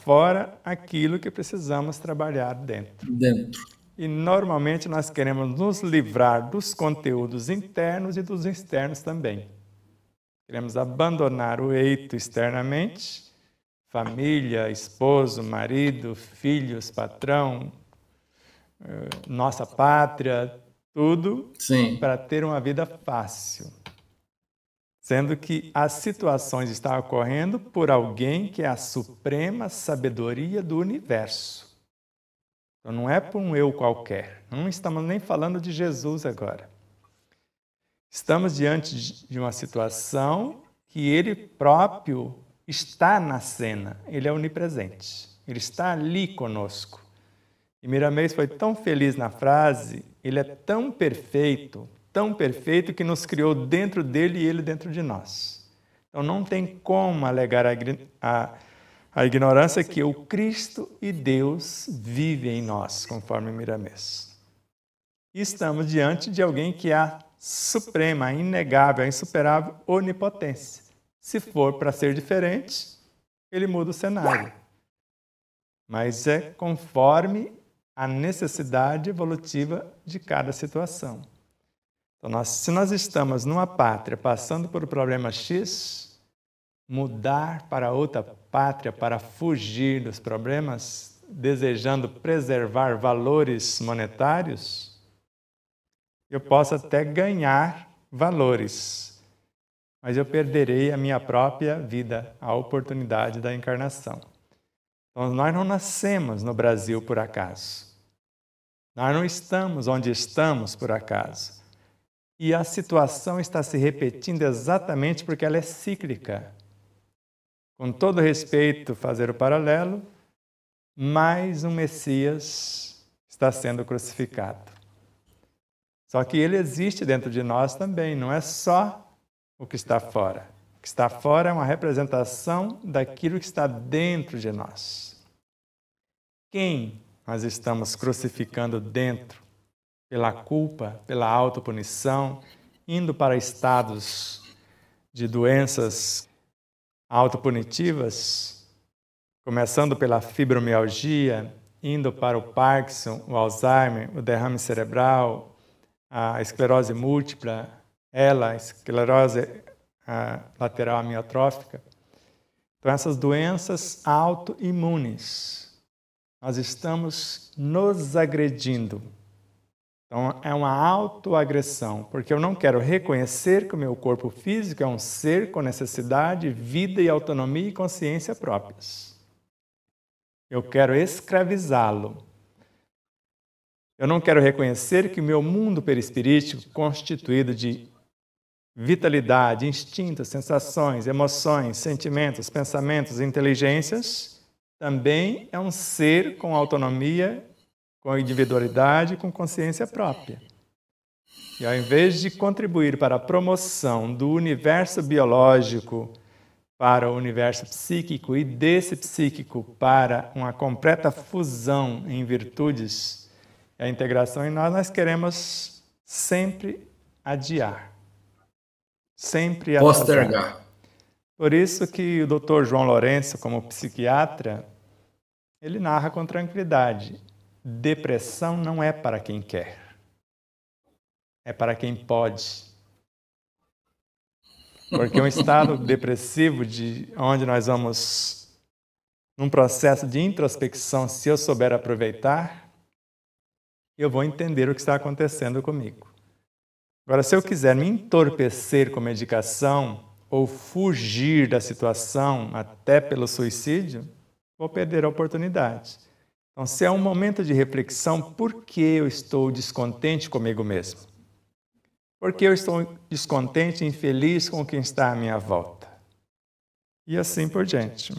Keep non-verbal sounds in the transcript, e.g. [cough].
fora aquilo que precisamos trabalhar dentro. Dentro. E normalmente nós queremos nos livrar dos conteúdos internos e dos externos também. Queremos abandonar o eito externamente, família, esposo, marido, filhos, patrão, eh, nossa pátria, tudo, para ter uma vida fácil sendo que as situações estão ocorrendo por alguém que é a suprema sabedoria do universo. Então não é por um eu qualquer. Não estamos nem falando de Jesus agora. Estamos diante de uma situação que ele próprio está na cena, ele é onipresente, ele está ali conosco. E Miramês foi tão feliz na frase, ele é tão perfeito tão perfeito que nos criou dentro dele e ele dentro de nós. Então não tem como alegar a, a, a ignorância que o Cristo e Deus vivem em nós, conforme Miramês. Estamos diante de alguém que há é suprema, inegável, insuperável onipotência. Se for para ser diferente, ele muda o cenário. Mas é conforme a necessidade evolutiva de cada situação. Então, nós, se nós estamos numa pátria passando por um problema X, mudar para outra pátria para fugir dos problemas, desejando preservar valores monetários, eu posso até ganhar valores, mas eu perderei a minha própria vida, a oportunidade da encarnação. Então, nós não nascemos no Brasil por acaso. Nós não estamos onde estamos por acaso. E a situação está se repetindo exatamente porque ela é cíclica. Com todo respeito, fazer o paralelo, mais um Messias está sendo crucificado. Só que ele existe dentro de nós também, não é só o que está fora. O que está fora é uma representação daquilo que está dentro de nós. Quem nós estamos crucificando dentro pela culpa, pela autopunição, indo para estados de doenças autopunitivas, começando pela fibromialgia, indo para o Parkinson, o Alzheimer, o derrame cerebral, a esclerose múltipla, ela, a esclerose a lateral amiotrófica. Então, essas doenças autoimunes, nós estamos nos agredindo então é uma autoagressão, porque eu não quero reconhecer que o meu corpo físico é um ser com necessidade, vida e autonomia e consciência próprias. Eu quero escravizá-lo. Eu não quero reconhecer que o meu mundo perispirítico, constituído de vitalidade, instintos, sensações, emoções, sentimentos, pensamentos, inteligências, também é um ser com autonomia com individualidade e com consciência própria. E ao invés de contribuir para a promoção do universo biológico para o universo psíquico e desse psíquico para uma completa fusão em virtudes a integração em nós, nós queremos sempre adiar. Sempre adiar. Postergar. Por isso que o Dr. João Lourenço, como psiquiatra, ele narra com tranquilidade. Depressão não é para quem quer, é para quem pode. Porque um estado [laughs] depressivo, de onde nós vamos num processo de introspecção, se eu souber aproveitar, eu vou entender o que está acontecendo comigo. Agora, se eu quiser me entorpecer com medicação ou fugir da situação até pelo suicídio, vou perder a oportunidade. Então, se é um momento de reflexão, por que eu estou descontente comigo mesmo? Por que eu estou descontente, infeliz com quem está à minha volta? E assim por diante.